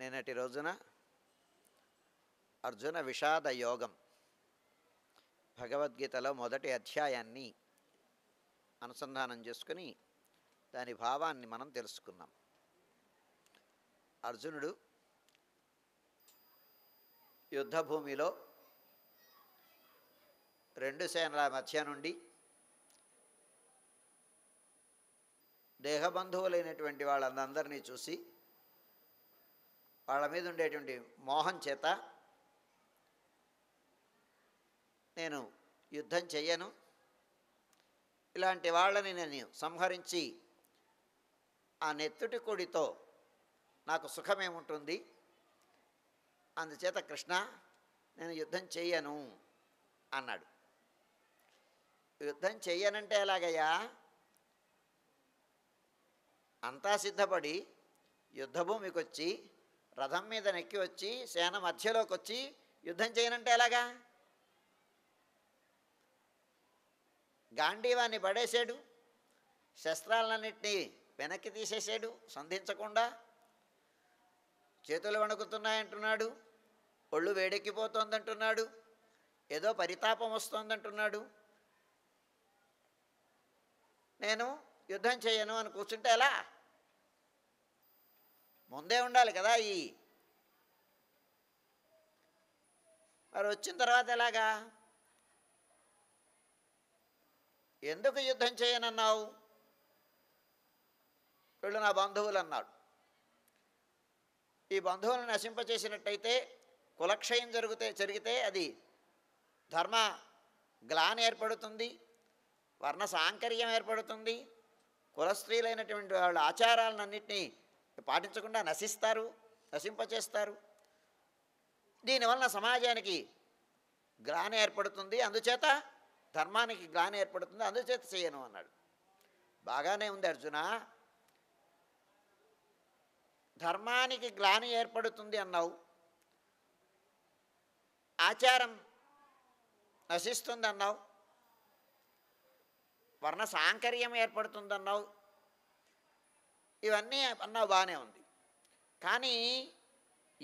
నిన్నటి రోజున అర్జున విషాద యోగం భగవద్గీతలో మొదటి అధ్యాయాన్ని అనుసంధానం చేసుకుని దాని భావాన్ని మనం తెలుసుకున్నాం అర్జునుడు యుద్ధభూమిలో రెండు సేనల మధ్య నుండి దేహబంధువులైనటువంటి వాళ్ళందరినీ చూసి వాళ్ళ మీద ఉండేటువంటి మోహం చేత నేను యుద్ధం చెయ్యను ఇలాంటి వాళ్ళని నేను సంహరించి ఆ నెత్తుటి కొడితో నాకు సుఖమేముంటుంది అందుచేత కృష్ణ నేను యుద్ధం చెయ్యను అన్నాడు యుద్ధం చెయ్యనంటే ఎలాగయ్యా అంతా సిద్ధపడి యుద్ధభూమికి వచ్చి రథం మీద నెక్కి వచ్చి సేన మధ్యలోకి వచ్చి యుద్ధం చేయనంటే ఎలాగా గాంధీవాన్ని పడేశాడు శస్త్రాలన్నింటినీ వెనక్కి తీసేసాడు సంధించకుండా చేతులు వణుకుతున్నాయంటున్నాడు ఒళ్ళు అంటున్నాడు ఏదో పరితాపం వస్తోందంటున్నాడు నేను యుద్ధం చేయను అని కూర్చుంటే ఎలా ముందే ఉండాలి కదా ఈ మరి వచ్చిన తర్వాత ఎలాగా ఎందుకు యుద్ధం చేయనన్నావు వీళ్ళు నా బంధువులు అన్నాడు ఈ బంధువులను నశింపచేసినట్టయితే కులక్షయం జరిగితే జరిగితే అది ధర్మ గ్లాన్ ఏర్పడుతుంది వర్ణ సాంకర్యం ఏర్పడుతుంది కులస్త్రీలైనటువంటి వాళ్ళ వాళ్ళ ఆచారాలన్నింటినీ పాటించకుండా నశిస్తారు నశింపచేస్తారు దీనివల్ల సమాజానికి గ్లాని ఏర్పడుతుంది అందుచేత ధర్మానికి గ్లాని ఏర్పడుతుంది అందుచేత చేయను అన్నాడు బాగానే ఉంది అర్జున ధర్మానికి గ్లాని ఏర్పడుతుంది అన్నావు ఆచారం నశిస్తుంది అన్నావు వర్ణ సాంకర్యం ఏర్పడుతుందన్నావు ఇవన్నీ అన్నా బాగానే ఉంది కానీ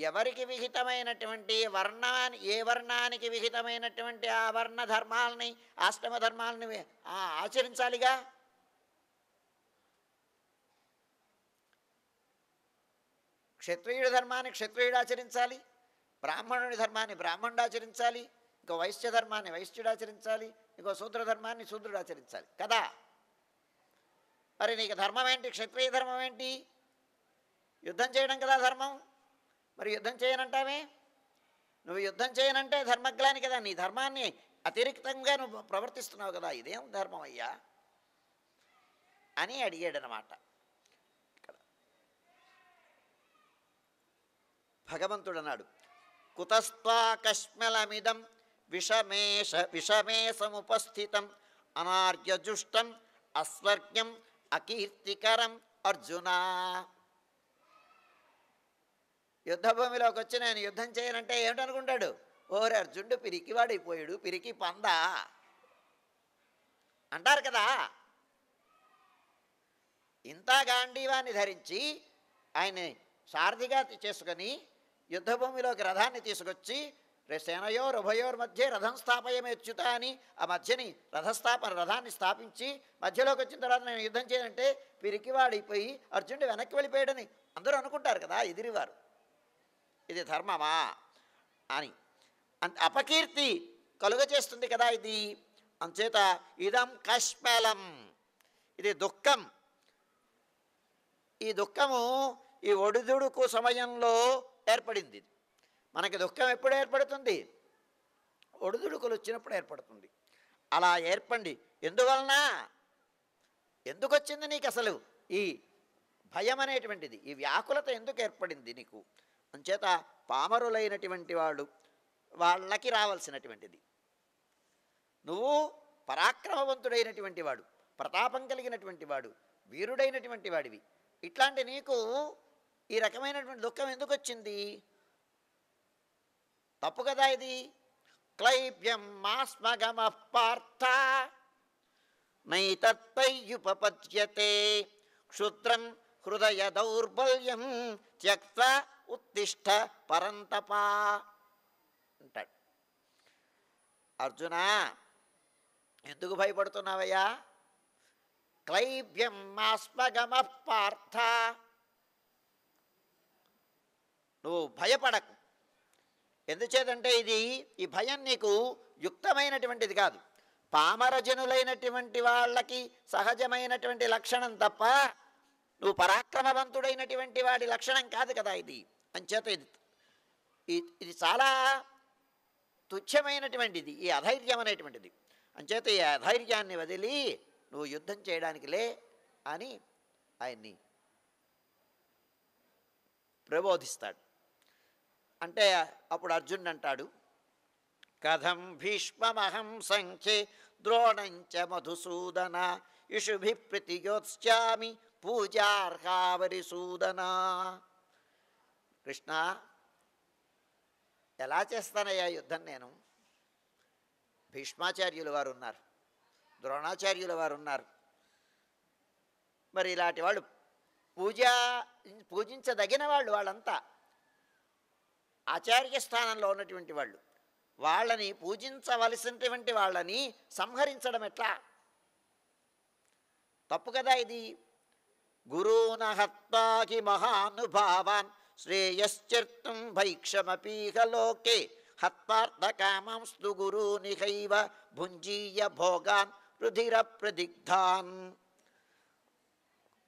ఎవరికి విహితమైనటువంటి వర్ణాన్ని ఏ వర్ణానికి విహితమైనటువంటి ఆ వర్ణ ధర్మాలని ఆశ్రమ ధర్మాలని ఆచరించాలిగా క్షత్రియుడి ధర్మాన్ని క్షత్రియుడు ఆచరించాలి బ్రాహ్మణుడి ధర్మాన్ని బ్రాహ్మణుడు ఆచరించాలి ఇంకో వైశ్య ధర్మాన్ని వైశ్యుడు ఆచరించాలి ఇంకో శూద్రధర్మాన్ని ధర్మాన్ని శూద్రుడు ఆచరించాలి కదా మరి నీకు ధర్మం ఏంటి క్షత్రియ ధర్మం ఏంటి యుద్ధం చేయడం కదా ధర్మం మరి యుద్ధం చేయనంటావే నువ్వు యుద్ధం చేయనంటే ధర్మగ్లాని కదా నీ ధర్మాన్ని అతిరిక్తంగా నువ్వు ప్రవర్తిస్తున్నావు కదా ఇదేం ధర్మం అయ్యా అని అడిగాడనమాట ఇక్కడ భగవంతుడు అన్నాడు కుతస్వాకష్మలమిదం విషమేష విషమేషముపస్థితం అనార్యజుష్టం అస్వర్గ్యం అకీర్తికరం అర్జున యుద్ధభూమిలోకి వచ్చి నేను యుద్ధం చేయనంటే ఏమిటనుకుంటాడు ఓరి అర్జునుడు పిరికివాడైపోయాడు పిరికి పంద అంటారు కదా ఇంత గాంధీవాన్ని ధరించి ఆయన్ని సారథిగా చేసుకొని యుద్ధభూమిలోకి రథాన్ని తీసుకొచ్చి సేనయో ఉభయోర్ మధ్య రథం స్థాపయమేచ్యుత అని ఆ మధ్యని రథస్థాపన రథాన్ని స్థాపించి మధ్యలోకి వచ్చిన తర్వాత నేను యుద్ధం చేయనంటే పిరికివాడైపోయి అర్జునుడు వెనక్కి వెళ్ళిపోయాడని అందరూ అనుకుంటారు కదా ఎదిరివారు ఇది ధర్మమా అని అపకీర్తి కలుగ చేస్తుంది కదా ఇది అంచేత ఇదం కష్మలం ఇది దుఃఖం ఈ దుఃఖము ఈ ఒడిదుడుకు సమయంలో ఏర్పడింది మనకి దుఃఖం ఎప్పుడు ఏర్పడుతుంది ఒడిదుడుకులు వచ్చినప్పుడు ఏర్పడుతుంది అలా ఏర్పండి ఎందువలన ఎందుకు వచ్చింది నీకు అసలు ఈ భయం అనేటువంటిది ఈ వ్యాకులత ఎందుకు ఏర్పడింది నీకు అంచేత పామరులైనటువంటి వాళ్ళు వాళ్ళకి రావాల్సినటువంటిది నువ్వు పరాక్రమవంతుడైనటువంటి వాడు ప్రతాపం కలిగినటువంటి వాడు వీరుడైనటువంటి వాడివి ఇట్లాంటి నీకు ఈ రకమైనటువంటి దుఃఖం ఎందుకు వచ్చింది తప్పు కదా ఇది క్లైబ్యం మాస్మగమ పార్థ నైతత్తయ్యుపపద్యతే క్షుద్రం హృదయ దౌర్బల్యం త్యక్త ఉత్తిష్ట పరంతపా అంటాడు అర్జున ఎందుకు భయపడుతున్నావయ్యా క్లైబ్యం మాస్మగమ పార్థ నువ్వు భయపడకు ఎందుచేతంటే ఇది ఈ భయం నీకు యుక్తమైనటువంటిది కాదు పామరజనులైనటువంటి వాళ్ళకి సహజమైనటువంటి లక్షణం తప్ప నువ్వు పరాక్రమవంతుడైనటువంటి వాడి లక్షణం కాదు కదా ఇది అంచేత ఇది ఇది చాలా తుచ్చమైనటువంటిది ఈ అధైర్యం అనేటువంటిది అంచేత ఈ అధైర్యాన్ని వదిలి నువ్వు యుద్ధం చేయడానికి లే అని ఆయన్ని ప్రబోధిస్తాడు అంటే అప్పుడు అర్జున్ అంటాడు కథం భీష్మహం సంఖ్యే ద్రోణంచ మధుసూదన ఇషుభి ప్రతియోత్స్యామి పూజార్హావరి సూదన కృష్ణ ఎలా చేస్తానయ్యా యుద్ధం నేను భీష్మాచార్యులు వారు ఉన్నారు ద్రోణాచార్యుల వారు ఉన్నారు మరి ఇలాంటి వాళ్ళు పూజ పూజించదగిన వాళ్ళు వాళ్ళంతా ఆచార్య స్థానంలో ఉన్నటువంటి వాళ్ళు వాళ్ళని పూజించవలసినటువంటి వాళ్ళని సంహరించడం ఎట్లా తప్పు కదా ఇది గురూన మహానుభావాన్ శ్రేయశ్చర్తం భైక్షమపీహలోకే హత్వార్థకామాంస్తు గురునిహైవ భుంజీయ భోగాన్ రుధిర ప్రదిగ్ధాన్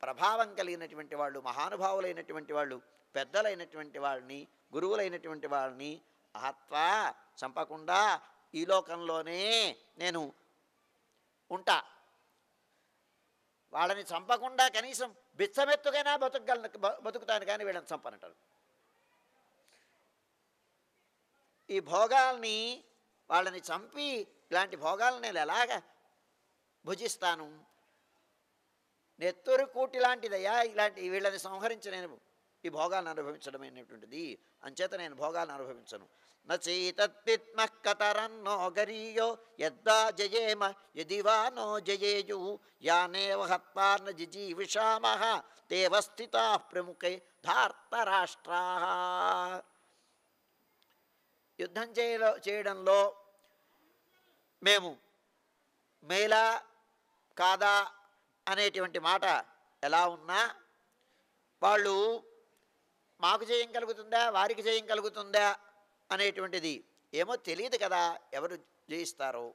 ప్రభావం కలిగినటువంటి వాళ్ళు మహానుభావులైనటువంటి వాళ్ళు పెద్దలైనటువంటి వాళ్ళని గురువులైనటువంటి వాళ్ళని ఆహత్వా చంపకుండా ఈ లోకంలోనే నేను ఉంటా వాళ్ళని చంపకుండా కనీసం బిచ్చమెత్తుకైనా బతుకగలను బతుకుతాను కానీ వీళ్ళని చంపనంటారు ఈ భోగాల్ని వాళ్ళని చంపి ఇలాంటి భోగాలను నేను ఎలాగ భుజిస్తాను నెత్తురు కూటి లాంటిదయ్యా ఇలాంటి వీళ్ళని సంహరించలేను ఈ భోగాలను భోగాన్ని అనుభవించడమైనటువంటిది అంచేత నేను భోగాలను అనుభవించను నచైతత్పిత్మ కతరన్నో గరీయో యద్దా జయేమ యదివా నో జయేయు యానేవ హత్వార్న జిజీవిషామహ తేవ స్థితా ప్రముఖై రాష్ట్రా యుద్ధం చేయలో చేయడంలో మేము మేలా కాదా అనేటువంటి మాట ఎలా ఉన్నా వాళ్ళు మాకు జయం కలుగుతుందా వారికి జయం కలుగుతుందా అనేటువంటిది ఏమో తెలియదు కదా ఎవరు జయిస్తారో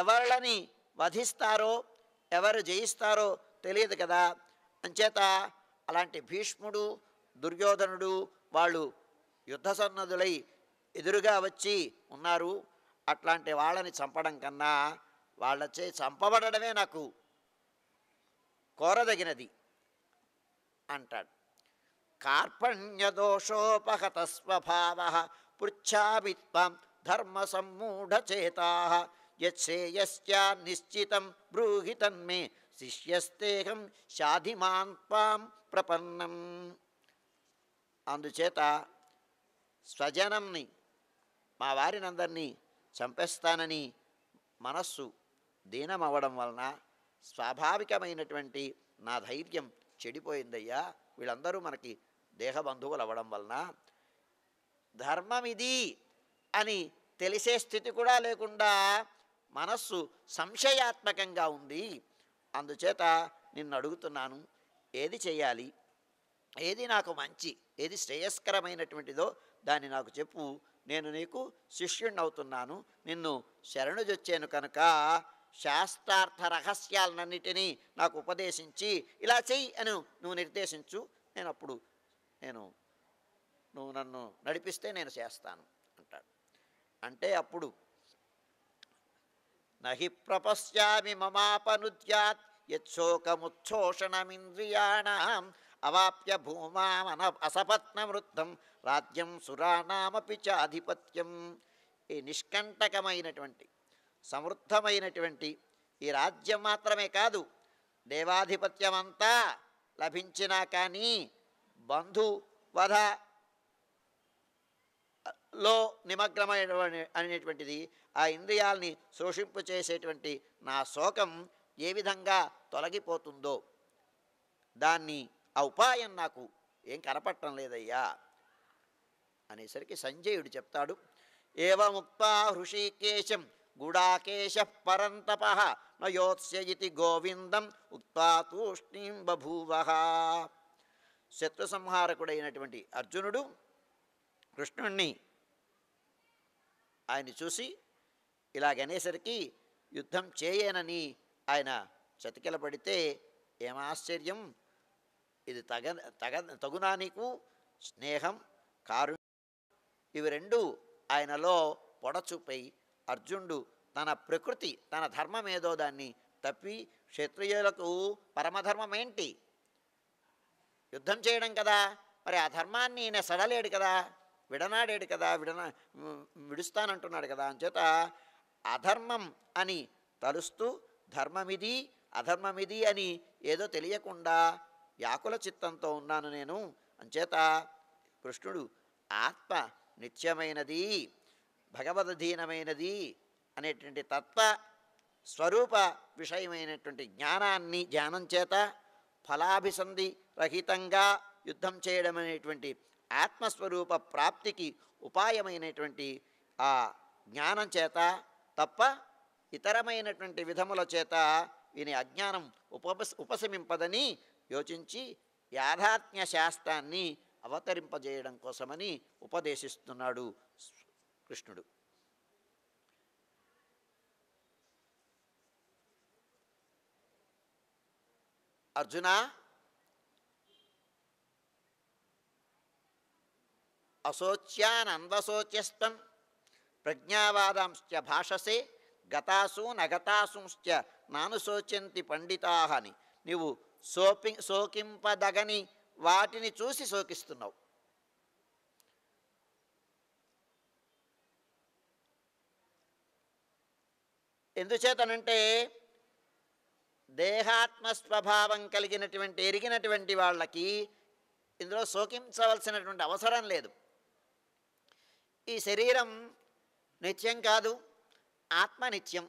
ఎవరిని వధిస్తారో ఎవరు జయిస్తారో తెలియదు కదా అంచేత అలాంటి భీష్ముడు దుర్యోధనుడు వాళ్ళు యుద్ధ సన్నదులై ఎదురుగా వచ్చి ఉన్నారు అట్లాంటి వాళ్ళని చంపడం కన్నా వాళ్ళచే చంపబడమే నాకు కోరదగినది అంటాడు కార్పణ్యదోషోపహతస్వభావ పృచ్ఛామి త్వం ధర్మ సమ్మూఢచేత యశ్రేయస్యా నిశ్చితం బ్రూహి శిష్యస్తేహం శాధిమాన్ త్వాం ప్రపన్నం అందుచేత స్వజనంని మా వారినందరినీ చంపేస్తానని మనస్సు దీనమవ్వడం వలన స్వాభావికమైనటువంటి నా ధైర్యం చెడిపోయిందయ్యా వీళ్ళందరూ మనకి దేహబంధువులు అవ్వడం వలన ధర్మం ఇది అని తెలిసే స్థితి కూడా లేకుండా మనస్సు సంశయాత్మకంగా ఉంది అందుచేత నిన్ను అడుగుతున్నాను ఏది చేయాలి ఏది నాకు మంచి ఏది శ్రేయస్కరమైనటువంటిదో దాన్ని నాకు చెప్పు నేను నీకు శిష్యుణ్ణవుతున్నాను నిన్ను శరణుజొచ్చాను కనుక శాస్త్రార్థ రహస్యాలన్నిటినీ నాకు ఉపదేశించి ఇలా చెయ్యి అని నువ్వు నిర్దేశించు నేను అప్పుడు నేను నువ్వు నన్ను నడిపిస్తే నేను చేస్తాను అంటాడు అంటే అప్పుడు నహి ప్రపశ్యామి మమాపనుద్యాత్ యచ్చోకముచ్చోషణమింద్రియాణ అవాప్య భూమామన వృద్ధం రాజ్యం సురాణామపి చాధిపత్యం ఈ నిష్కంటకమైనటువంటి సమృద్ధమైనటువంటి ఈ రాజ్యం మాత్రమే కాదు దేవాధిపత్యమంతా లభించినా కానీ బంధువధ లో నిమగ్నమైన అనేటువంటిది ఆ ఇంద్రియాల్ని శోషింపు చేసేటువంటి నా శోకం ఏ విధంగా తొలగిపోతుందో దాన్ని ఆ ఉపాయం నాకు ఏం కనపట్టం లేదయ్యా అనేసరికి సంజయుడు చెప్తాడు ఏవముక్త హృషికేశం గుడాకేశ పరంతప నయోత్స్యతి గోవిందం ఉత్తూష్ణీం బూవ శత్రు సంహారకుడైనటువంటి అర్జునుడు కృష్ణుణ్ణి ఆయన్ని చూసి ఇలాగనేసరికి యుద్ధం చేయనని ఆయన పడితే ఏమాశ్చర్యం ఇది తగ తగ తగునా నీకు స్నేహం కారు ఇవి రెండు ఆయనలో పొడచుపై అర్జునుడు తన ప్రకృతి తన ధర్మం ఏదో దాన్ని తప్పి క్షత్రియులకు పరమధర్మం ఏంటి యుద్ధం చేయడం కదా మరి ఆ ధర్మాన్ని ఈయన సడలేడు కదా విడనాడాడు కదా విడనా విడుస్తానంటున్నాడు కదా అంచేత అధర్మం అని తలుస్తూ ధర్మమిది అధర్మమిది అని ఏదో తెలియకుండా వ్యాకుల చిత్తంతో ఉన్నాను నేను అంచేత కృష్ణుడు ఆత్మ నిత్యమైనది భగవదధీనమైనది అనేటువంటి తత్వ స్వరూప విషయమైనటువంటి జ్ఞానాన్ని జ్ఞానం చేత ఫలాభిసంధి రహితంగా యుద్ధం చేయడం అనేటువంటి ఆత్మస్వరూప ప్రాప్తికి ఉపాయమైనటువంటి ఆ జ్ఞానం చేత తప్ప ఇతరమైనటువంటి విధముల చేత ఈయన అజ్ఞానం ఉపశమింపదని యోచించి యాథాత్మ్య శాస్త్రాన్ని అవతరింపజేయడం కోసమని ఉపదేశిస్తున్నాడు కృష్ణుడు అర్జున అశోచ్యానందశోచ్యస్వం ప్రజ్ఞావాదాంశ్చ భాషసే గతాసూన్ నాను శోచంతి పండితాహని నీవు సోపి సోకింపదగని వాటిని చూసి సోకిస్తున్నావు ఎందుచేతనంటే దేహాత్మస్వభావం కలిగినటువంటి ఎరిగినటువంటి వాళ్ళకి ఇందులో శోకించవలసినటువంటి అవసరం లేదు ఈ శరీరం నిత్యం కాదు ఆత్మ నిత్యం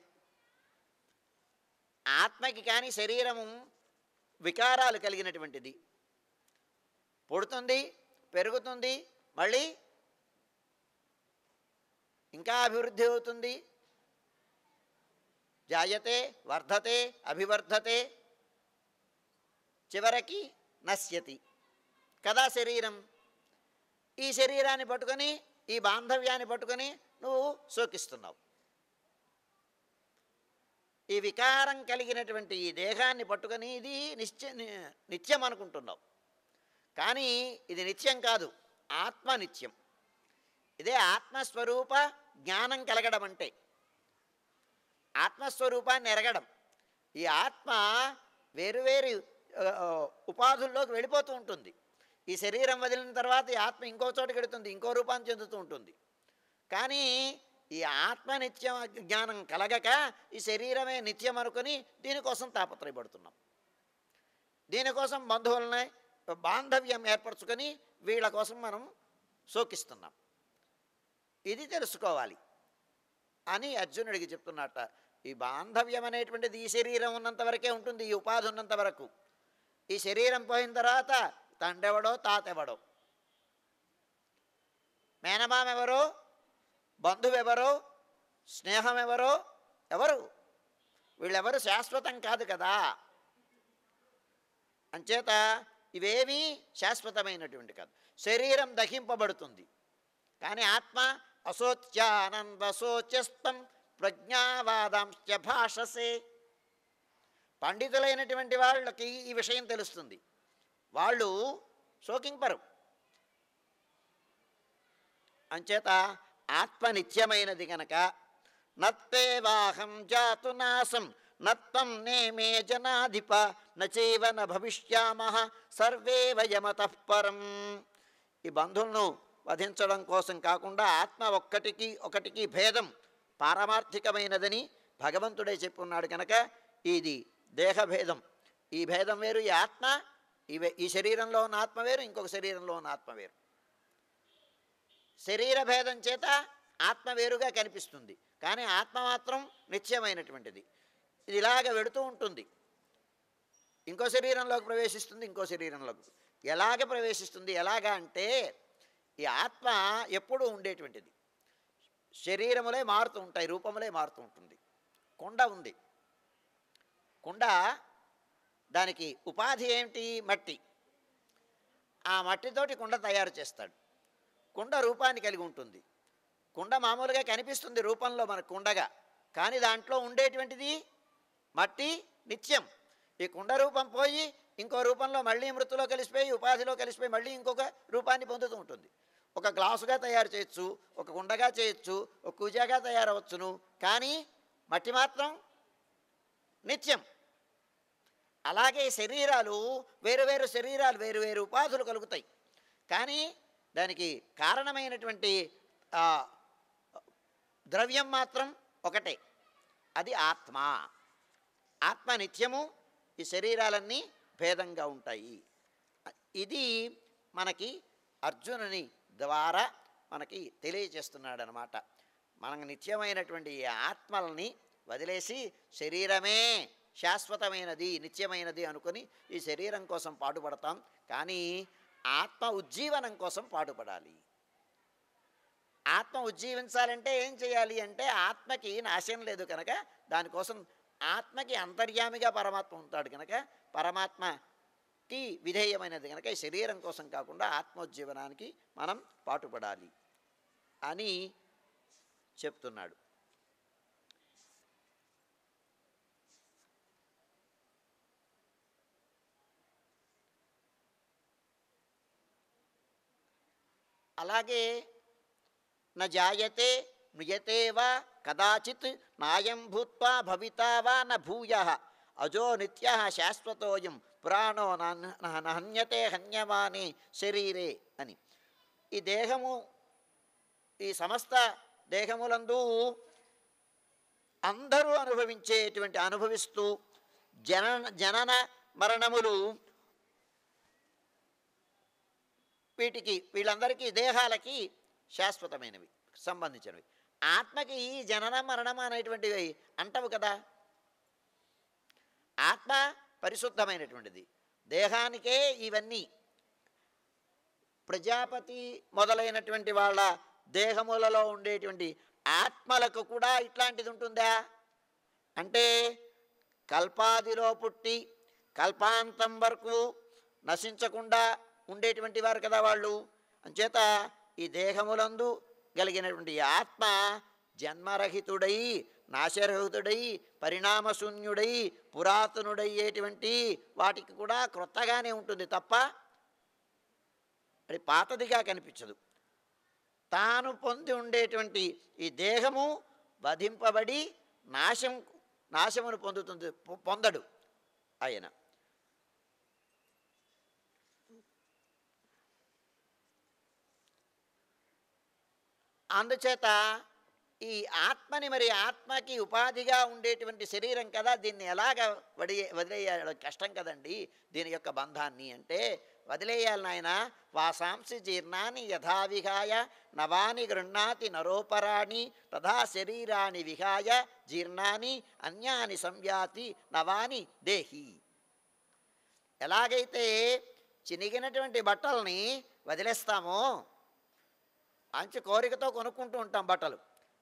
ఆత్మకి కానీ శరీరము వికారాలు కలిగినటువంటిది పుడుతుంది పెరుగుతుంది మళ్ళీ ఇంకా అభివృద్ధి అవుతుంది జాయతే వర్ధతే అభివర్ధతే చివరికి నశ్యతి కదా శరీరం ఈ శరీరాన్ని పట్టుకొని ఈ బాంధవ్యాన్ని పట్టుకొని నువ్వు శోకిస్తున్నావు ఈ వికారం కలిగినటువంటి ఈ దేహాన్ని పట్టుకొని ఇది నిశ్చ నిత్యం అనుకుంటున్నావు కానీ ఇది నిత్యం కాదు ఆత్మ నిత్యం ఇదే ఆత్మస్వరూప జ్ఞానం కలగడం అంటే ఆత్మస్వరూపాన్ని ఎరగడం ఈ ఆత్మ వేరువేరు ఉపాధుల్లోకి వెళ్ళిపోతూ ఉంటుంది ఈ శరీరం వదిలిన తర్వాత ఈ ఆత్మ ఇంకో చోటకి వెళుతుంది ఇంకో రూపాన్ని చెందుతూ ఉంటుంది కానీ ఈ ఆత్మ నిత్యం జ్ఞానం కలగక ఈ శరీరమే నిత్యం అనుకుని దీనికోసం తాపత్రయపడుతున్నాం దీనికోసం బంధువులని బాంధవ్యం ఏర్పరచుకొని వీళ్ళ కోసం మనం సోకిస్తున్నాం ఇది తెలుసుకోవాలి అని అర్జునుడికి చెప్తున్నట్ట ఈ బాంధవ్యం అనేటువంటిది ఈ శరీరం ఉన్నంత వరకే ఉంటుంది ఈ ఉపాధి ఉన్నంత వరకు ఈ శరీరం పోయిన తర్వాత తండెవడో తాతెవడో మేనమామెవరో బంధువెవరో స్నేహం ఎవరో ఎవరు వీళ్ళెవరు శాశ్వతం కాదు కదా అంచేత ఇవేమీ శాశ్వతమైనటువంటి కాదు శరీరం దహింపబడుతుంది కానీ ఆత్మ సోచస్తం ప్రజ్ఞావాదాంశ భాషసే పండితులైనటువంటి వాళ్ళకి ఈ విషయం తెలుస్తుంది వాళ్ళు శోకింపరు అంచేత ఆత్మ నిత్యమైనది గనక నత్తేవాహం జాతు నాసం నత్వం నేమే జనాధిప నచైవన భవిష్యామహ సర్వే వయమత పరం ఈ బంధువులను వధించడం కోసం కాకుండా ఆత్మ ఒక్కటికి ఒకటికి భేదం పారమార్థికమైనదని భగవంతుడే చెప్పున్నాడు కనుక ఇది దేహభేదం ఈ భేదం వేరు ఈ ఆత్మ ఇవే ఈ శరీరంలో ఉన్న ఆత్మ వేరు ఇంకొక శరీరంలో ఉన్న ఆత్మ వేరు శరీర భేదం చేత ఆత్మ వేరుగా కనిపిస్తుంది కానీ ఆత్మ మాత్రం నిత్యమైనటువంటిది ఇది ఇలాగ వెడుతూ ఉంటుంది ఇంకో శరీరంలోకి ప్రవేశిస్తుంది ఇంకో శరీరంలోకి ఎలాగ ప్రవేశిస్తుంది ఎలాగా అంటే ఈ ఆత్మ ఎప్పుడూ ఉండేటువంటిది శరీరములే మారుతూ ఉంటాయి రూపములే మారుతూ ఉంటుంది కొండ ఉంది కుండ దానికి ఉపాధి ఏమిటి మట్టి ఆ మట్టితోటి కుండ తయారు చేస్తాడు కుండ రూపాన్ని కలిగి ఉంటుంది కుండ మామూలుగా కనిపిస్తుంది రూపంలో మన కుండగా కానీ దాంట్లో ఉండేటువంటిది మట్టి నిత్యం ఈ కుండ రూపం పోయి ఇంకో రూపంలో మళ్ళీ మృతిలో కలిసిపోయి ఉపాధిలో కలిసిపోయి మళ్ళీ ఇంకొక రూపాన్ని పొందుతూ ఉంటుంది ఒక గ్లాసుగా తయారు చేయొచ్చు ఒక గుండగా చేయొచ్చు ఒక కూజాగా తయారవచ్చును కానీ మట్టి మాత్రం నిత్యం అలాగే శరీరాలు వేరువేరు శరీరాలు వేరువేరు ఉపాధులు కలుగుతాయి కానీ దానికి కారణమైనటువంటి ద్రవ్యం మాత్రం ఒకటే అది ఆత్మ ఆత్మ నిత్యము ఈ శరీరాలన్నీ భేదంగా ఉంటాయి ఇది మనకి అర్జునుని ద్వారా మనకి తెలియజేస్తున్నాడు అనమాట మనకు నిత్యమైనటువంటి ఈ ఆత్మల్ని వదిలేసి శరీరమే శాశ్వతమైనది నిత్యమైనది అనుకుని ఈ శరీరం కోసం పాటుపడతాం కానీ ఆత్మ ఉజ్జీవనం కోసం పాటుపడాలి ఆత్మ ఉజ్జీవించాలంటే ఏం చేయాలి అంటే ఆత్మకి నాశనం లేదు కనుక దానికోసం ఆత్మకి అంతర్యామిగా పరమాత్మ ఉంటాడు కనుక పరమాత్మ కి విధేయమైనది కనుక శరీరం కోసం కాకుండా ఆత్మోజ్జీవనానికి మనం పాటుపడాలి అని చెప్తున్నాడు అలాగే నాయతే మృయతే వా కదాచిత్ నాయం భూత్వా భవితావా వా నూయ అజో నిత్య శాశ్వతోయం ప్రాణో నహన్యతే హన్యమాని శరీరే అని ఈ దేహము ఈ సమస్త దేహములందు అందరూ అనుభవించేటువంటి అనుభవిస్తూ జనన జనన మరణములు వీటికి వీళ్ళందరికీ దేహాలకి శాశ్వతమైనవి సంబంధించినవి ఆత్మకి ఈ జనన మరణం అనేటువంటివి అంటవు కదా ఆత్మ పరిశుద్ధమైనటువంటిది దేహానికే ఇవన్నీ ప్రజాపతి మొదలైనటువంటి వాళ్ళ దేహములలో ఉండేటువంటి ఆత్మలకు కూడా ఇట్లాంటిది ఉంటుందా అంటే కల్పాదిలో పుట్టి కల్పాంతం వరకు నశించకుండా ఉండేటువంటి వారు కదా వాళ్ళు అంచేత ఈ దేహములందు కలిగినటువంటి ఆత్మ జన్మరహితుడై నాశరహితుడై పరిణామశూన్యుడై పురాతనుడయ్యేటువంటి వాటికి కూడా క్రొత్తగానే ఉంటుంది తప్ప అది పాతదిగా కనిపించదు తాను పొంది ఉండేటువంటి ఈ దేహము వధింపబడి నాశం నాశమును పొందుతుంది పొందడు ఆయన అందుచేత ఈ ఆత్మని మరి ఆత్మకి ఉపాధిగా ఉండేటువంటి శరీరం కదా దీన్ని ఎలాగ వడియే వదిలేయాలి కష్టం కదండి దీని యొక్క బంధాన్ని అంటే వదిలేయాలి నాయన వాసాంసి జీర్ణాన్ని యథావిహాయ నవాని గృహ్ణాతి నరోపరాణి తథా శరీరాన్ని విహాయ జీర్ణాన్ని అన్యాని సంయాతి నవాని దేహి ఎలాగైతే చినిగినటువంటి బట్టల్ని వదిలేస్తామో మంచి కోరికతో కొనుక్కుంటూ ఉంటాం బట్టలు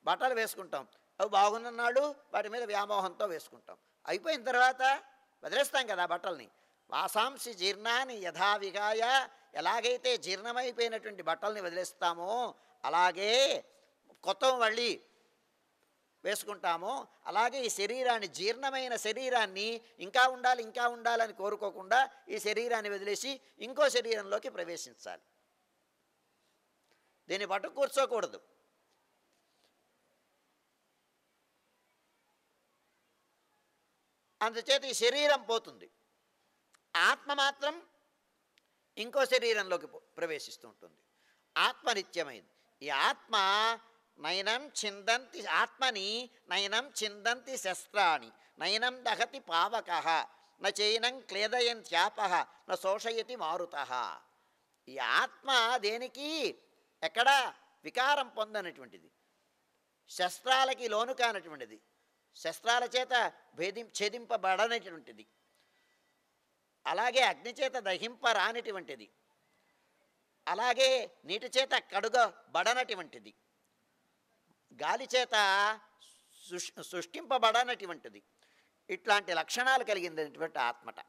బట్టలు వేసుకుంటాం అవి బాగున్నాడు వాటి మీద వ్యామోహంతో వేసుకుంటాం అయిపోయిన తర్వాత వదిలేస్తాం కదా బట్టల్ని వాసాంసి జీర్ణాన్ని యథావిగాయ ఎలాగైతే జీర్ణమైపోయినటువంటి బట్టల్ని వదిలేస్తామో అలాగే కొత్త మళ్ళీ వేసుకుంటామో అలాగే ఈ శరీరాన్ని జీర్ణమైన శరీరాన్ని ఇంకా ఉండాలి ఇంకా ఉండాలని కోరుకోకుండా ఈ శరీరాన్ని వదిలేసి ఇంకో శరీరంలోకి ప్రవేశించాలి దీన్ని పట్టు కూర్చోకూడదు అందుచేత ఈ శరీరం పోతుంది ఆత్మ మాత్రం ఇంకో శరీరంలోకి ప్రవేశిస్తూ ఉంటుంది ఆత్మనిత్యమైంది ఈ ఆత్మ నయనం చిందంతి ఆత్మని నయనం చిందంతి శస్త్రాణి నయనం దహతి పావక నైనం క్లేదయం త్యాప న శోషయతి మారుత ఈ ఆత్మ దేనికి ఎక్కడా వికారం పొందనటువంటిది శస్త్రాలకి లోను కానటువంటిది శస్త్రాల చేత భేదిం ఛేదింపబడనటువంటిది అలాగే అగ్ని చేత దహింపరానిటువంటిది అలాగే నీటి చేత కడుగబడనటువంటిది గాలి చేత సృష్టింపబడనటువంటిది ఇట్లాంటి లక్షణాలు కలిగిందటువంటి ఆత్మట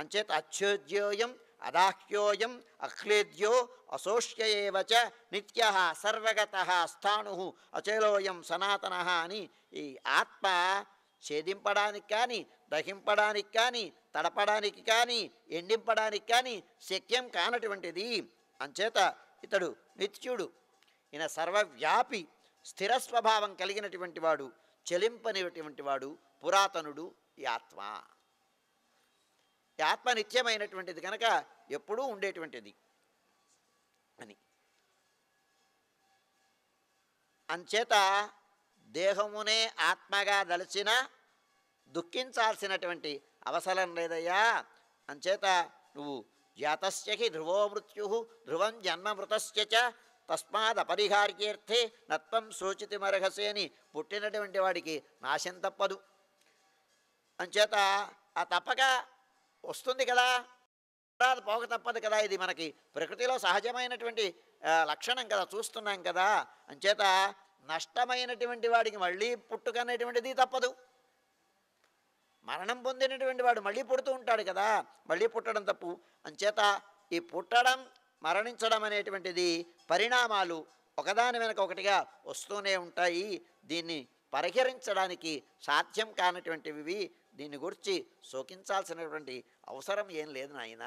అంచేత అచ్చోద్యోయం అదాహ్యోయం అహ్లేద్యో అసోష్య చ నిత్య సర్వగత స్థాణు అచలోయం సనాతన అని ఈ ఆత్మ ఛేదింపడానికి కానీ దహింపడానికి కానీ తడపడానికి కానీ ఎండింపడానికి కానీ శక్యం కానటువంటిది అంచేత ఇతడు నిత్యుడు ఈయన సర్వవ్యాపి స్థిర స్వభావం కలిగినటువంటి వాడు చెలింపనిటువంటి వాడు పురాతనుడు ఈ ఆత్మ ఈ ఆత్మ నిత్యమైనటువంటిది కనుక ఎప్పుడూ ఉండేటువంటిది అని అంచేత దేహమునే ఆత్మగా దలిచిన దుఃఖించాల్సినటువంటి అవసరం లేదయ్యా అంచేత నువ్వు జాతస్యకి ధ్రువో మృత్యు ధ్రువం జన్మమృతస్య తస్మాదపరిహార్యర్థే నత్వం మరహసే అని పుట్టినటువంటి వాడికి నాశం తప్పదు అంచేత ఆ తప్పక వస్తుంది కదా రాదు పోక తప్పదు కదా ఇది మనకి ప్రకృతిలో సహజమైనటువంటి లక్షణం కదా చూస్తున్నాం కదా అంచేత నష్టమైనటువంటి వాడికి మళ్ళీ పుట్టుకనేటువంటిది తప్పదు మరణం పొందినటువంటి వాడు మళ్ళీ పుడుతూ ఉంటాడు కదా మళ్ళీ పుట్టడం తప్పు అంచేత ఈ పుట్టడం మరణించడం అనేటువంటిది పరిణామాలు ఒకదాని వెనక ఒకటిగా వస్తూనే ఉంటాయి దీన్ని పరిహరించడానికి సాధ్యం కానటువంటివి దీన్ని గురించి శోకించాల్సినటువంటి అవసరం ఏం లేదు నాయన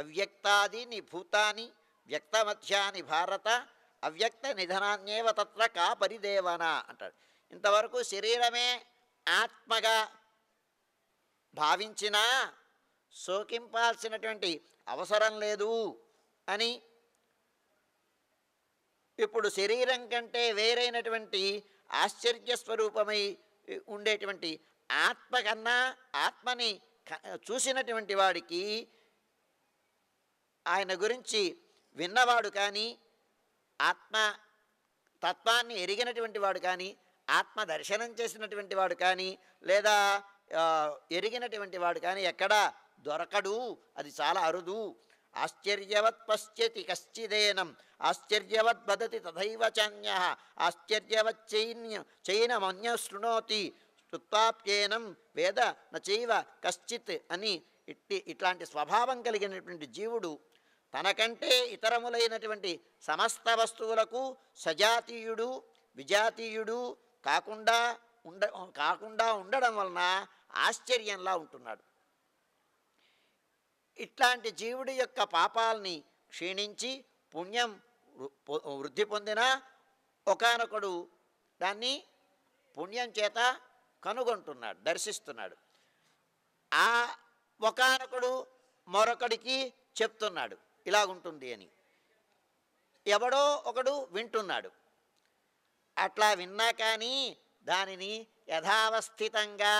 అవ్యక్తాదీని భూతాని వ్యక్తమధ్యాని భారత అవ్యక్త నిధనాన్నేవ తత్ర కా పరిదేవన అంటాడు ఇంతవరకు శరీరమే ఆత్మగా భావించినా సోకింపాల్సినటువంటి అవసరం లేదు అని ఇప్పుడు శరీరం కంటే వేరైనటువంటి ఆశ్చర్య స్వరూపమై ఉండేటువంటి ఆత్మ కన్నా ఆత్మని చూసినటువంటి వాడికి ఆయన గురించి విన్నవాడు కానీ ఆత్మ తత్వాన్ని ఎరిగినటువంటి వాడు కానీ ఆత్మ దర్శనం చేసినటువంటి వాడు కానీ లేదా ఎరిగినటువంటి వాడు కానీ ఎక్కడా దొరకడు అది చాలా అరుదు ఆశ్చర్యవత్ పశ్చితి కశ్చిదేనం ఆశ్చర్యవత్ వదతి తథైవ చాన్య ఆశ్చర్యవత్ చైన్య చైనమన్య శృణోతి సుత్వాప్యేనం వేద నచైవ కశ్చిత్ అని ఇట్టి ఇట్లాంటి స్వభావం కలిగినటువంటి జీవుడు తనకంటే ఇతరములైనటువంటి సమస్త వస్తువులకు సజాతీయుడు విజాతీయుడు కాకుండా ఉండ కాకుండా ఉండడం వలన ఆశ్చర్యంలా ఉంటున్నాడు ఇట్లాంటి జీవుడి యొక్క పాపాలని క్షీణించి పుణ్యం వృద్ధి పొందిన ఒకనొకడు దాన్ని పుణ్యం చేత కనుగొంటున్నాడు దర్శిస్తున్నాడు ఆ ఒకనొకడు మరొకడికి చెప్తున్నాడు ఇలాగుంటుంది అని ఎవడో ఒకడు వింటున్నాడు అట్లా విన్నా కానీ దానిని యథావస్థితంగా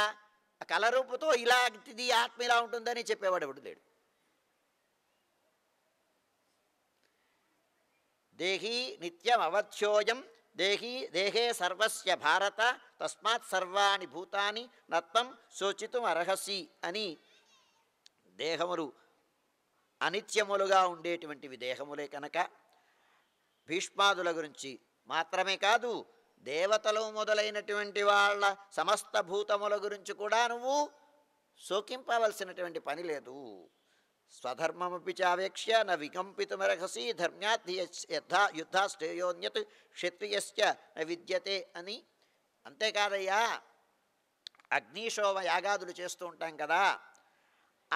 కలరూపుతో ఇలాంటిది ఆత్మ ఇలా ఉంటుందని చెప్పేవాడు ఎవడు లేడు దేహీ నిత్యం అవధ్యోయం దేహీ దేహే సర్వస్య భారత తస్మాత్ సర్వాణి భూతాని నత్వం శోచితం అర్హసి అని దేహములు అనిత్యములుగా ఉండేటువంటివి దేహములే కనుక భీష్మాదుల గురించి మాత్రమే కాదు దేవతలు మొదలైనటువంటి వాళ్ళ సమస్త భూతముల గురించి కూడా నువ్వు శోకింపవలసినటువంటి పని లేదు స్వధర్మమపి చావేక్ష్య న వికంపితుమరహసి ధర్మ్యాత్ యథా యుద్ధాశ్రేయోన్యత్ క్షత్రియశ్చ న విద్యతే అని అంతేకాదయ్యా అగ్నిశోమ యాగాదులు చేస్తూ ఉంటాం కదా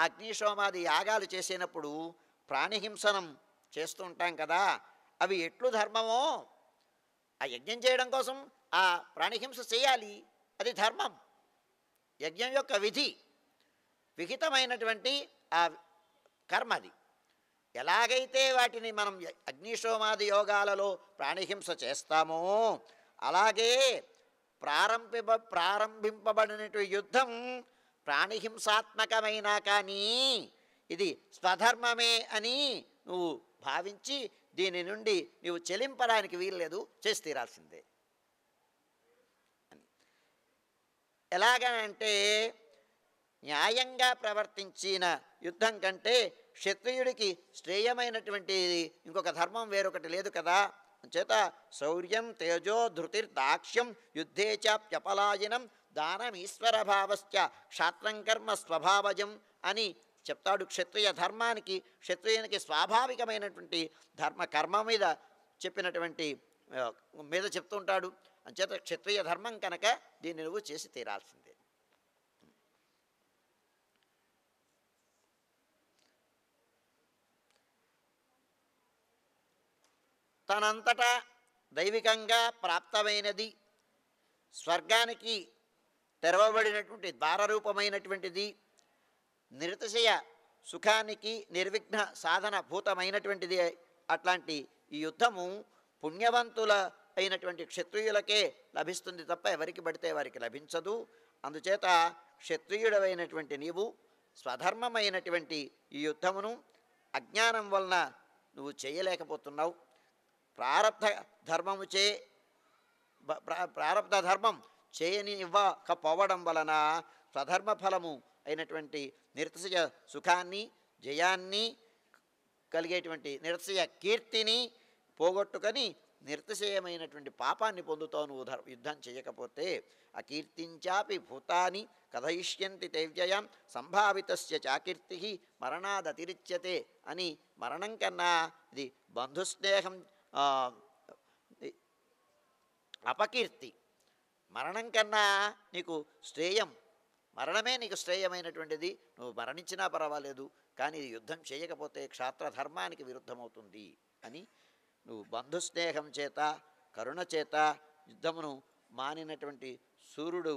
అగ్నిశోమాది యాగాలు చేసినప్పుడు ప్రాణిహింసనం చేస్తూ ఉంటాం కదా అవి ఎట్లు ధర్మమో ఆ యజ్ఞం చేయడం కోసం ఆ ప్రాణిహింస చేయాలి అది ధర్మం యజ్ఞం యొక్క విధి విహితమైనటువంటి ఆ కర్మ అది ఎలాగైతే వాటిని మనం అగ్నిశోమాది యోగాలలో ప్రాణిహింస చేస్తామో అలాగే ప్రారంభింప ప్రారంభింపబడినటువంటి యుద్ధం ప్రాణిహింసాత్మకమైనా కానీ ఇది స్వధర్మమే అని నువ్వు భావించి దీని నుండి నీవు చెలింపడానికి వీల్లేదు చేసి తీరాల్సిందే ఎలాగంటే న్యాయంగా ప్రవర్తించిన యుద్ధం కంటే క్షత్రియుడికి శ్రేయమైనటువంటి ఇంకొక ధర్మం వేరొకటి లేదు కదా చేత శౌర్యం తేజో దాక్ష్యం యుద్ధే చాప్యపలాయనం దానం భావస్థ క్షాత్రం కర్మ స్వభావజం అని చెప్తాడు క్షత్రియ ధర్మానికి క్షత్రియునికి స్వాభావికమైనటువంటి ధర్మ కర్మ మీద చెప్పినటువంటి మీద చెప్తుంటాడు అంచేత క్షత్రియ ధర్మం కనుక దీన్ని నువ్వు చేసి తీరాల్సిందే తనంతటా దైవికంగా ప్రాప్తమైనది స్వర్గానికి తెరవబడినటువంటి ద్వారరూపమైనటువంటిది నిరతిశయ సుఖానికి నిర్విఘ్న సాధన భూతమైనటువంటిది అట్లాంటి ఈ యుద్ధము పుణ్యవంతుల అయినటువంటి క్షత్రియులకే లభిస్తుంది తప్ప ఎవరికి పడితే వారికి లభించదు అందుచేత క్షత్రియుడవైనటువంటి నీవు స్వధర్మమైనటువంటి ఈ యుద్ధమును అజ్ఞానం వలన నువ్వు చేయలేకపోతున్నావు ప్రారంధ ధర్మము చే ప్రారంధ ధర్మం చేయనివ్వకపోవడం వలన స్వధర్మ ఫలము అయినటువంటి నిరసయ సుఖాన్ని జయాన్ని కలిగేటువంటి నిరసయ కీర్తిని పోగొట్టుకొని నిరతిశయమైనటువంటి పాపాన్ని పొందుతావు నువ్వు యుద్ధం చేయకపోతే అకీర్తించాపి భూతాని కథయిష్యంతి తేవ్యయం సంభావితస్య చాకీర్తి మరణాదతిరిచ్యతే అని మరణం కన్నా ఇది బంధుస్నేహం అపకీర్తి మరణం కన్నా నీకు శ్రేయం మరణమే నీకు శ్రేయమైనటువంటిది నువ్వు మరణించినా పర్వాలేదు కానీ ఇది యుద్ధం చేయకపోతే క్షాత్రధర్మానికి విరుద్ధమవుతుంది అని నువ్వు బంధుస్నేహం చేత కరుణ చేత యుద్ధమును మానినటువంటి సూర్యుడు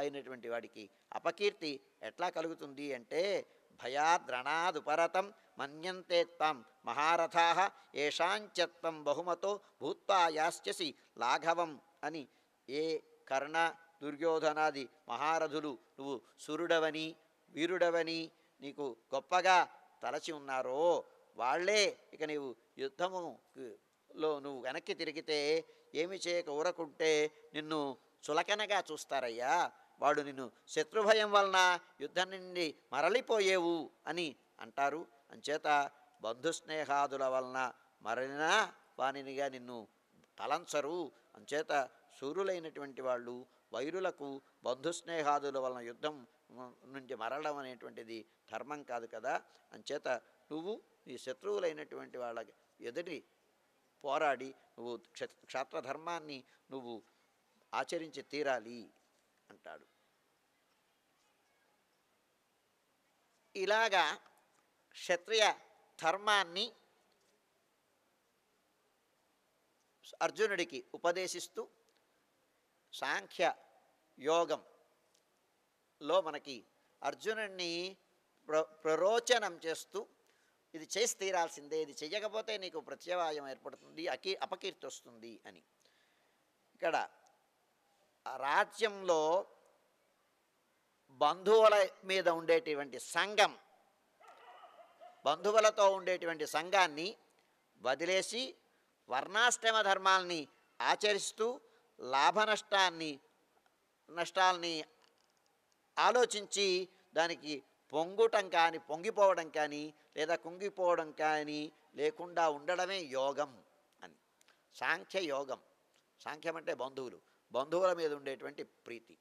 అయినటువంటి వాడికి అపకీర్తి ఎట్లా కలుగుతుంది అంటే భయాద్రణాదుపరతం మన్యంతే తాం మహారథా ఏషాంచత్వం బహుమతో భూత్వా యాశ్చసి లాఘవం అని ఏ కర్ణ దుర్యోధనాది మహారథులు నువ్వు సురుడవని వీరుడవని నీకు గొప్పగా తలచి ఉన్నారో వాళ్లే ఇక నీవు యుద్ధములో నువ్వు వెనక్కి తిరిగితే ఏమి చేయక ఊరకుంటే నిన్ను చులకనగా చూస్తారయ్యా వాడు నిన్ను శత్రుభయం వలన యుద్ధం నుండి మరలిపోయేవు అని అంటారు అంచేత బంధుస్నేహాదుల వలన మరలినా వానినిగా నిన్ను తలంచరు అంచేత సూర్యులైనటువంటి వాళ్ళు వైరులకు బంధుస్నేహాదుల వలన యుద్ధం నుండి మరలడం అనేటువంటిది ధర్మం కాదు కదా అంచేత నువ్వు ఈ శత్రువులైనటువంటి వాళ్ళ ఎదుటి పోరాడి నువ్వు క్షత్రధర్మాన్ని నువ్వు ఆచరించి తీరాలి అంటాడు ఇలాగా క్షత్రియ ధర్మాన్ని అర్జునుడికి ఉపదేశిస్తూ సాంఖ్య యోగంలో మనకి అర్జునుడిని ప్ర ప్రరోచనం చేస్తూ ఇది చేసి తీరాల్సిందే ఇది చెయ్యకపోతే నీకు ప్రత్యవాయం ఏర్పడుతుంది అకీ అపకీర్తి వస్తుంది అని ఇక్కడ రాజ్యంలో బంధువుల మీద ఉండేటువంటి సంఘం బంధువులతో ఉండేటువంటి సంఘాన్ని వదిలేసి వర్ణాశ్రమ ధర్మాల్ని ఆచరిస్తూ లాభ నష్టాన్ని నష్టాల్ని ఆలోచించి దానికి పొంగుటం కానీ పొంగిపోవడం కానీ లేదా కుంగిపోవడం కానీ లేకుండా ఉండడమే యోగం అని సాంఖ్య యోగం సాంఖ్యం అంటే బంధువులు బంధువుల మీద ఉండేటువంటి ప్రీతి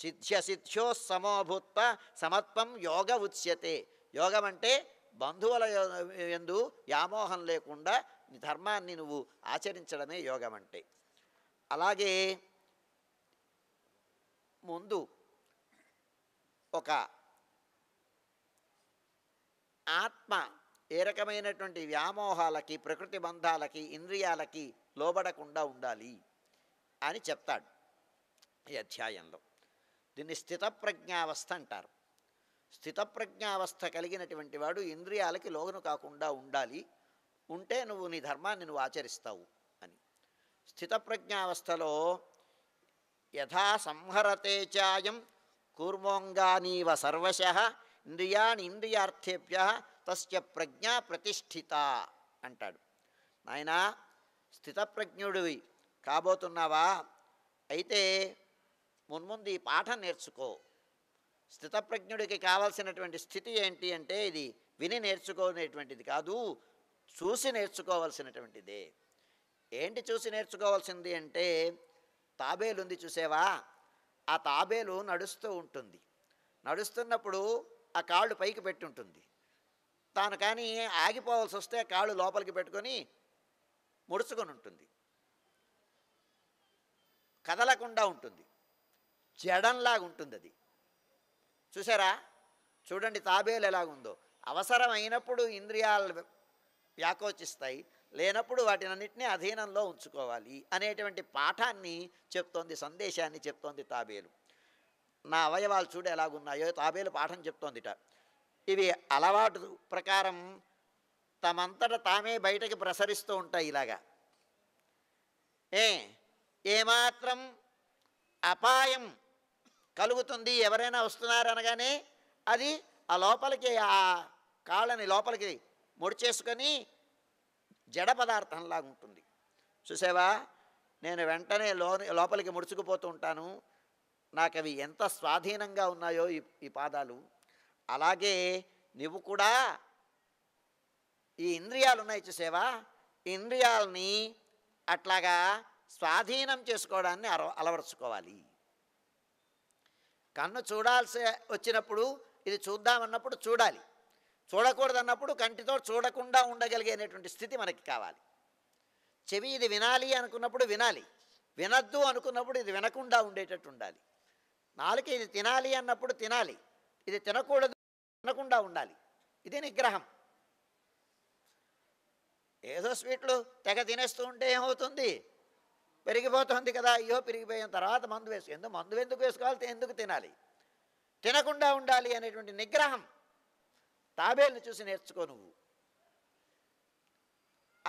సిద్ధ్య సిద్ధ్యో సమభూత్వ సమత్వం యోగ ఉచ్యతే యోగం అంటే బంధువుల ఎందు వ్యామోహం లేకుండా ధర్మాన్ని నువ్వు ఆచరించడమే యోగం అంటే అలాగే ముందు ఒక ఆత్మ ఏ రకమైనటువంటి వ్యామోహాలకి ప్రకృతి బంధాలకి ఇంద్రియాలకి లోబడకుండా ఉండాలి అని చెప్తాడు ఈ అధ్యాయంలో దీన్ని స్థితప్రజ్ఞావస్థ అంటారు స్థితప్రజ్ఞావస్థ కలిగినటువంటి వాడు ఇంద్రియాలకి లోగను కాకుండా ఉండాలి ఉంటే నువ్వు నీ ధర్మాన్ని నువ్వు ఆచరిస్తావు స్థితప్రజ్ఞావస్థలో యథా సంహరతే చాయం కూర్మోంగానీవ సర్వశ ఇంద్రియాణి ఇంద్రియార్థేభ్య తస్య ప్రజ్ఞ ప్రతిష్ఠిత అంటాడు నాయన స్థితప్రజ్ఞుడివి కాబోతున్నావా అయితే మున్ముందు ఈ పాఠం నేర్చుకో స్థితప్రజ్ఞుడికి కావలసినటువంటి స్థితి ఏంటి అంటే ఇది విని నేర్చుకోనేటువంటిది కాదు చూసి నేర్చుకోవలసినటువంటిదే ఏంటి చూసి నేర్చుకోవాల్సింది అంటే తాబేలు ఉంది చూసేవా ఆ తాబేలు నడుస్తూ ఉంటుంది నడుస్తున్నప్పుడు ఆ కాళ్ళు పైకి పెట్టి ఉంటుంది తాను కానీ ఆగిపోవాల్సి వస్తే కాళ్ళు లోపలికి పెట్టుకొని ముడుచుకొని ఉంటుంది కదలకుండా ఉంటుంది జడంలాగా ఉంటుంది అది చూసారా చూడండి తాబేలు ఎలాగుందో అవసరమైనప్పుడు ఇంద్రియాలు వ్యాకోచిస్తాయి లేనప్పుడు వాటిని అన్నింటినీ అధీనంలో ఉంచుకోవాలి అనేటువంటి పాఠాన్ని చెప్తోంది సందేశాన్ని చెప్తోంది తాబేలు నా అవయవాలు చూడు ఎలాగున్నాయో తాబేలు పాఠం చెప్తోందిట ఇవి అలవాటు ప్రకారం తమంతట తామే బయటకి ప్రసరిస్తూ ఉంటాయి ఇలాగా ఏ ఏమాత్రం అపాయం కలుగుతుంది ఎవరైనా వస్తున్నారనగానే అది ఆ లోపలికి ఆ కాళ్ళని లోపలికి ముడిచేసుకొని జడ పదార్థంలాగా ఉంటుంది చూసావా నేను వెంటనే లోని లోపలికి ముడుచుకుపోతూ ఉంటాను నాకు అవి ఎంత స్వాధీనంగా ఉన్నాయో ఈ ఈ పాదాలు అలాగే నువ్వు కూడా ఈ ఇంద్రియాలు ఉన్నాయి చూసేవా ఇంద్రియాలని అట్లాగా స్వాధీనం చేసుకోవడాన్ని అలవ అలవరుచుకోవాలి కన్ను చూడాల్సి వచ్చినప్పుడు ఇది చూద్దామన్నప్పుడు చూడాలి చూడకూడదన్నప్పుడు కంటితో చూడకుండా ఉండగలిగేటువంటి స్థితి మనకి కావాలి చెవి ఇది వినాలి అనుకున్నప్పుడు వినాలి వినద్దు అనుకున్నప్పుడు ఇది వినకుండా ఉండేటట్టు ఉండాలి నాలుక ఇది తినాలి అన్నప్పుడు తినాలి ఇది తినకూడదు తినకుండా ఉండాలి ఇది నిగ్రహం ఏదో స్వీట్లు తెగ తినేస్తూ ఉంటే ఏమవుతుంది పెరిగిపోతుంది కదా అయ్యో పెరిగిపోయిన తర్వాత మందు వేసుకో ఎందుకు మందు ఎందుకు వేసుకోవాలి ఎందుకు తినాలి తినకుండా ఉండాలి అనేటువంటి నిగ్రహం తాబేల్ని చూసి నేర్చుకో నువ్వు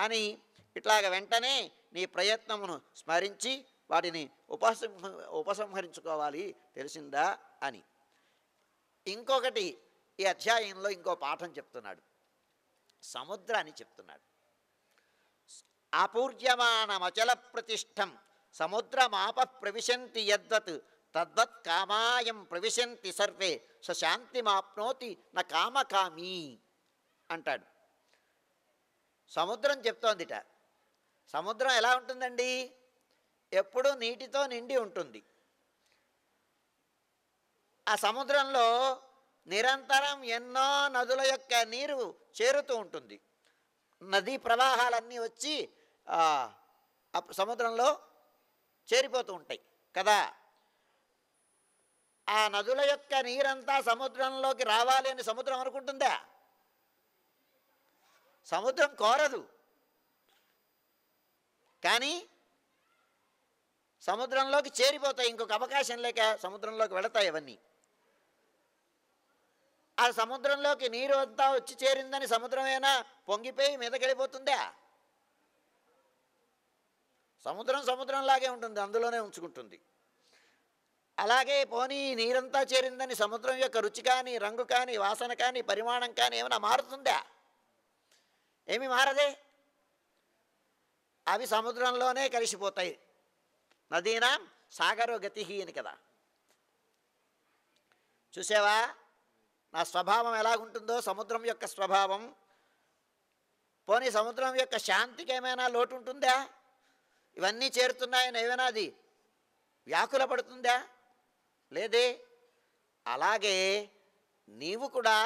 అని ఇట్లాగ వెంటనే నీ ప్రయత్నమును స్మరించి వాటిని ఉపసంహ ఉపసంహరించుకోవాలి తెలిసిందా అని ఇంకొకటి ఈ అధ్యాయంలో ఇంకో పాఠం చెప్తున్నాడు సముద్ర అని చెప్తున్నాడు ఆపూర్యమాణమచల ప్రతిష్టం సముద్రమాప ప్రవిశంతి యద్వత్ తద్వత్ కామాయం ప్రవిశంతి సర్వే సశాంతిమాప్నోతి నా కామకామీ అంటాడు సముద్రం చెప్తోందిట సముద్రం ఎలా ఉంటుందండి ఎప్పుడూ నీటితో నిండి ఉంటుంది ఆ సముద్రంలో నిరంతరం ఎన్నో నదుల యొక్క నీరు చేరుతూ ఉంటుంది నదీ ప్రవాహాలన్నీ వచ్చి సముద్రంలో చేరిపోతూ ఉంటాయి కదా ఆ నదుల యొక్క నీరంతా సముద్రంలోకి రావాలి అని సముద్రం అనుకుంటుందా సముద్రం కోరదు కానీ సముద్రంలోకి చేరిపోతాయి ఇంకొక అవకాశం లేక సముద్రంలోకి వెళతాయి అవన్నీ ఆ సముద్రంలోకి నీరు అంతా వచ్చి చేరిందని సముద్రమైనా పొంగిపోయి మీదకెళ్ళిపోతుందా సముద్రం సముద్రంలాగే ఉంటుంది అందులోనే ఉంచుకుంటుంది అలాగే పోనీ నీరంతా చేరిందని సముద్రం యొక్క రుచి కానీ రంగు కానీ వాసన కానీ పరిమాణం కానీ ఏమైనా మారుతుందా ఏమి మారదే అవి సముద్రంలోనే కలిసిపోతాయి నదీనా సాగరో గతి అని కదా చూసావా నా స్వభావం ఎలాగుంటుందో సముద్రం యొక్క స్వభావం పోనీ సముద్రం యొక్క శాంతికి ఏమైనా లోటు ఉంటుందా ఇవన్నీ చేరుతున్నాయని ఏమైనా అది వ్యాకుల పడుతుందా లేదే అలాగే నీవు కూడా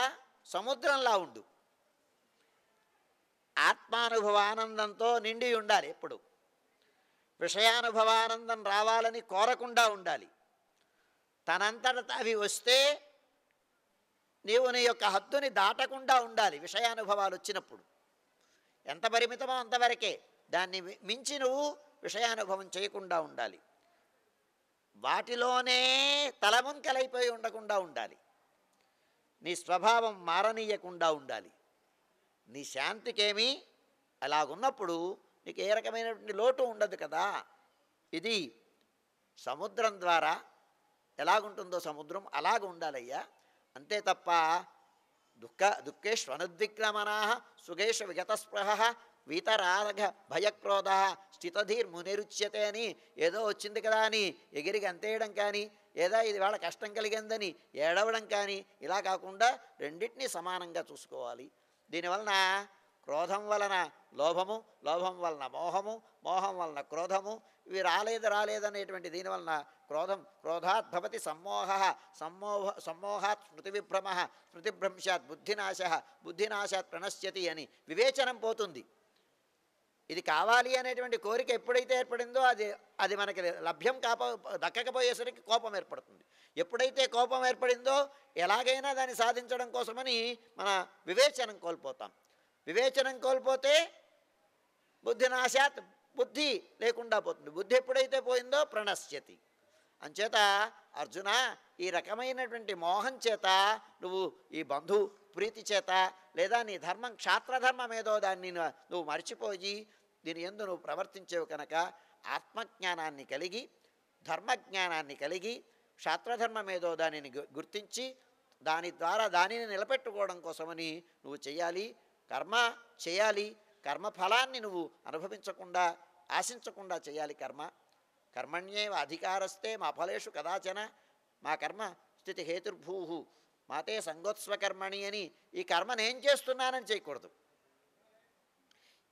సముద్రంలా ఉండు ఆత్మానుభవ ఆనందంతో నిండి ఉండాలి ఎప్పుడు విషయానుభవానందం రావాలని కోరకుండా ఉండాలి తనంతట అవి వస్తే నీవు నీ యొక్క హద్దుని దాటకుండా ఉండాలి విషయానుభవాలు వచ్చినప్పుడు ఎంత పరిమితమో అంతవరకే దాన్ని మించి నువ్వు విషయానుభవం చేయకుండా ఉండాలి వాటిలోనే తలముంకెలైపోయి ఉండకుండా ఉండాలి నీ స్వభావం మారనీయకుండా ఉండాలి నీ శాంతికేమి అలాగున్నప్పుడు నీకు ఏ రకమైనటువంటి లోటు ఉండదు కదా ఇది సముద్రం ద్వారా ఎలాగుంటుందో సముద్రం అలాగ ఉండాలయ్యా అంతే తప్ప దుఃఖ దుఃఖేష్ అనుద్విగ్నమనా సుఖేషు విగతస్పృహ వీతరాధ భయక్రోధ స్థితధీర్ మునిరుచ్యతే అని ఏదో వచ్చింది కదా అని ఎగిరికి అంతేయడం కానీ ఏదో ఇది వాళ్ళ కష్టం కలిగిందని ఏడవడం కానీ ఇలా కాకుండా రెండింటినీ సమానంగా చూసుకోవాలి దీనివలన క్రోధం వలన లోభము లోభం వలన మోహము మోహం వలన క్రోధము ఇవి రాలేదు రాలేదనేటువంటి దీని వలన క్రోధం క్రోధాత్ భవతి సమ్మోహ సమ్మోహ సమ్మోహాత్ స్మృతి విభ్రమ స్మృతిభ్రంశాత్ బుద్ధినాశ బుద్ధినాశాత్ ప్రణశ్యతి అని వివేచనం పోతుంది ఇది కావాలి అనేటువంటి కోరిక ఎప్పుడైతే ఏర్పడిందో అది అది మనకి లభ్యం కాప దక్కకపోయేసరికి కోపం ఏర్పడుతుంది ఎప్పుడైతే కోపం ఏర్పడిందో ఎలాగైనా దాన్ని సాధించడం కోసమని మన వివేచనం కోల్పోతాం వివేచనం కోల్పోతే బుద్ధి నాశాత్ బుద్ధి లేకుండా పోతుంది బుద్ధి ఎప్పుడైతే పోయిందో ప్రణశ్చతి అంచేత అర్జున ఈ రకమైనటువంటి మోహం చేత నువ్వు ఈ బంధు ప్రీతి చేత లేదా నీ ధర్మం క్షాత్రధర్మం ఏదో దాన్ని నువ్వు మర్చిపోయి దీని ఎందు నువ్వు ప్రవర్తించేవు కనుక ఆత్మజ్ఞానాన్ని కలిగి ధర్మజ్ఞానాన్ని కలిగి క్షాత్రధర్మమేదో దానిని గుర్తించి దాని ద్వారా దానిని నిలబెట్టుకోవడం కోసమని నువ్వు చేయాలి కర్మ చేయాలి కర్మఫలాన్ని నువ్వు అనుభవించకుండా ఆశించకుండా చేయాలి కర్మ కర్మణ్యేవ అధికారస్తే మా ఫలేషు కదాచన మా కర్మ స్థితి హేతుర్భూ మాతే సంగోత్స్వకర్మణి అని ఈ కర్మ నేను చేస్తున్నానని చేయకూడదు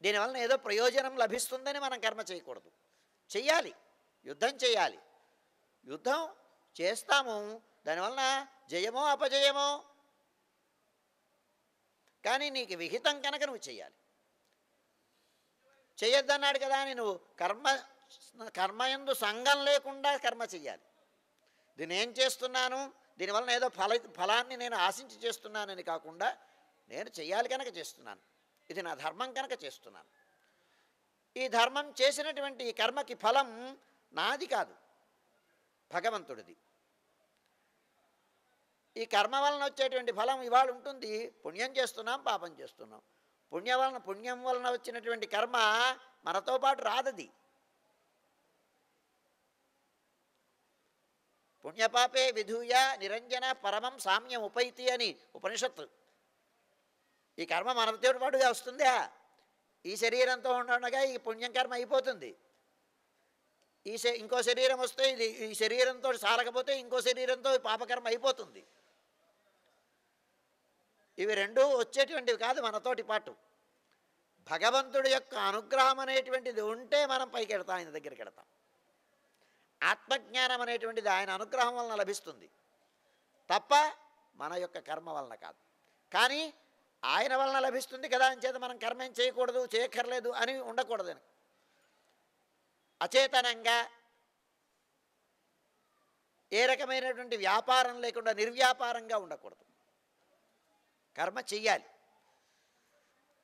దీనివలన ఏదో ప్రయోజనం లభిస్తుందని మనం కర్మ చేయకూడదు చెయ్యాలి యుద్ధం చేయాలి యుద్ధం చేస్తాము దానివలన జయమో అపజయమో కానీ నీకు విహితం కనుక నువ్వు చేయాలి చేయొద్దన్నాడు కదా అని నువ్వు కర్మ కర్మయందు సంఘం లేకుండా కర్మ చెయ్యాలి దీన్ని ఏం చేస్తున్నాను దీనివలన ఏదో ఫల ఫలాన్ని నేను ఆశించి చేస్తున్నానని కాకుండా నేను చేయాలి కనుక చేస్తున్నాను ఇది నా ధర్మం కనుక చేస్తున్నాను ఈ ధర్మం చేసినటువంటి ఈ కర్మకి ఫలం నాది కాదు భగవంతుడిది ఈ కర్మ వలన వచ్చేటువంటి ఫలం ఇవాళ ఉంటుంది పుణ్యం చేస్తున్నాం పాపం చేస్తున్నాం పుణ్య వలన పుణ్యం వలన వచ్చినటువంటి కర్మ మనతో పాటు రాదది పుణ్యపాపే విధూయ నిరంజన పరమం సామ్యం ఉపైతి అని ఉపనిషత్తు ఈ కర్మ మనతో పాటుగా వస్తుందా ఈ శరీరంతో ఉండగా ఈ పుణ్యం కర్మ అయిపోతుంది ఈ ఇంకో శరీరం వస్తే ఇది ఈ శరీరంతో సారకపోతే ఇంకో శరీరంతో పాపకర్మ అయిపోతుంది ఇవి రెండు వచ్చేటువంటివి కాదు మనతోటి పాటు భగవంతుడి యొక్క అనుగ్రహం అనేటువంటిది ఉంటే మనం పైకి వెడతాం ఆయన దగ్గరికి వెడతాం ఆత్మజ్ఞానం అనేటువంటిది ఆయన అనుగ్రహం వలన లభిస్తుంది తప్ప మన యొక్క కర్మ వలన కాదు కానీ ఆయన వలన లభిస్తుంది కదా అని చేత మనం కర్మేం చేయకూడదు చేయక్కర్లేదు అని ఉండకూడదని అచేతనంగా ఏ రకమైనటువంటి వ్యాపారం లేకుండా నిర్వ్యాపారంగా ఉండకూడదు కర్మ చెయ్యాలి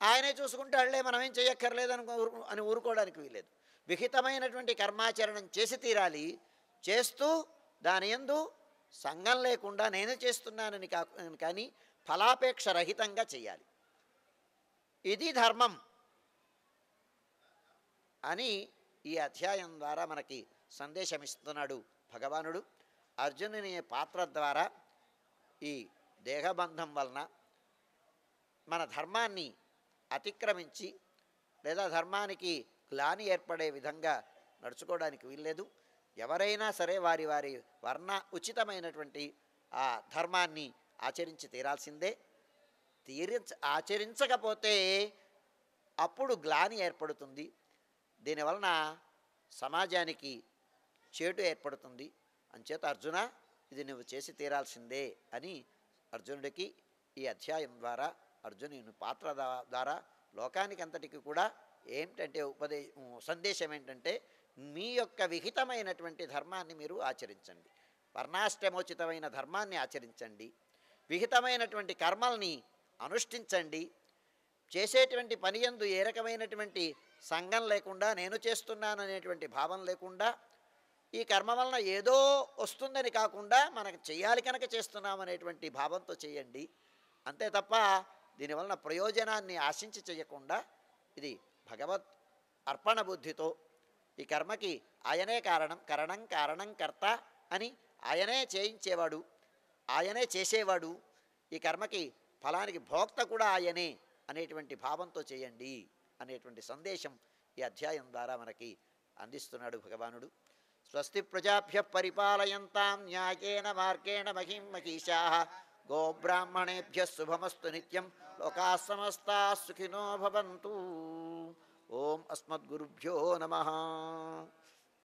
ఆయనే చూసుకుంటే వాళ్ళే మనం ఏం చేయక్కర్లేదు అని అని ఊరుకోవడానికి వీలేదు విహితమైనటువంటి కర్మాచరణం చేసి తీరాలి చేస్తూ దాని ఎందు సంఘం లేకుండా నేనే చేస్తున్నానని కాకు కానీ ఫలాపేక్ష రహితంగా చేయాలి ఇది ధర్మం అని ఈ అధ్యాయం ద్వారా మనకి సందేశం ఇస్తున్నాడు భగవానుడు అర్జునుని పాత్ర ద్వారా ఈ దేహబంధం వలన మన ధర్మాన్ని అతిక్రమించి లేదా ధర్మానికి గ్లాని ఏర్పడే విధంగా నడుచుకోవడానికి వీల్లేదు ఎవరైనా సరే వారి వారి వర్ణ ఉచితమైనటువంటి ఆ ధర్మాన్ని ఆచరించి తీరాల్సిందే తీరించ ఆచరించకపోతే అప్పుడు గ్లాని ఏర్పడుతుంది దీనివలన సమాజానికి చేటు ఏర్పడుతుంది అంచేత అర్జున ఇది నువ్వు చేసి తీరాల్సిందే అని అర్జునుడికి ఈ అధ్యాయం ద్వారా అర్జునుని పాత్ర ద్వారా లోకానికి అంతటికి కూడా ఏమిటంటే ఉపదే సందేశం ఏంటంటే మీ యొక్క విహితమైనటువంటి ధర్మాన్ని మీరు ఆచరించండి వర్ణాష్టమోచితమైన ధర్మాన్ని ఆచరించండి విహితమైనటువంటి కర్మల్ని అనుష్ఠించండి చేసేటువంటి పని ఎందు ఏ రకమైనటువంటి సంఘం లేకుండా నేను చేస్తున్నాననేటువంటి భావం లేకుండా ఈ కర్మ వలన ఏదో వస్తుందని కాకుండా మనకు చేయాలి కనుక చేస్తున్నామనేటువంటి భావంతో చేయండి అంతే తప్ప దీనివలన ప్రయోజనాన్ని ఆశించి చేయకుండా ఇది భగవత్ అర్పణ బుద్ధితో ఈ కర్మకి ఆయనే కారణం కరణం కారణం కర్త అని ఆయనే చేయించేవాడు ఆయనే చేసేవాడు ఈ కర్మకి ఫలానికి భోక్త కూడా ఆయనే అనేటువంటి భావంతో చేయండి అనేటువంటి సందేశం ఈ అధ్యాయం ద్వారా మనకి అందిస్తున్నాడు భగవానుడు స్వస్తి ప్రజాభ్య పరిపాలయంతాం న్యాయేన మార్గేణ మహిం మహిషా గోబ్రాహ్మణేభ్య శుభమస్తు నిత్యం లోకా సమస్త సుఖినో భవంతు ఓం అస్మద్గురుభ్యో నమ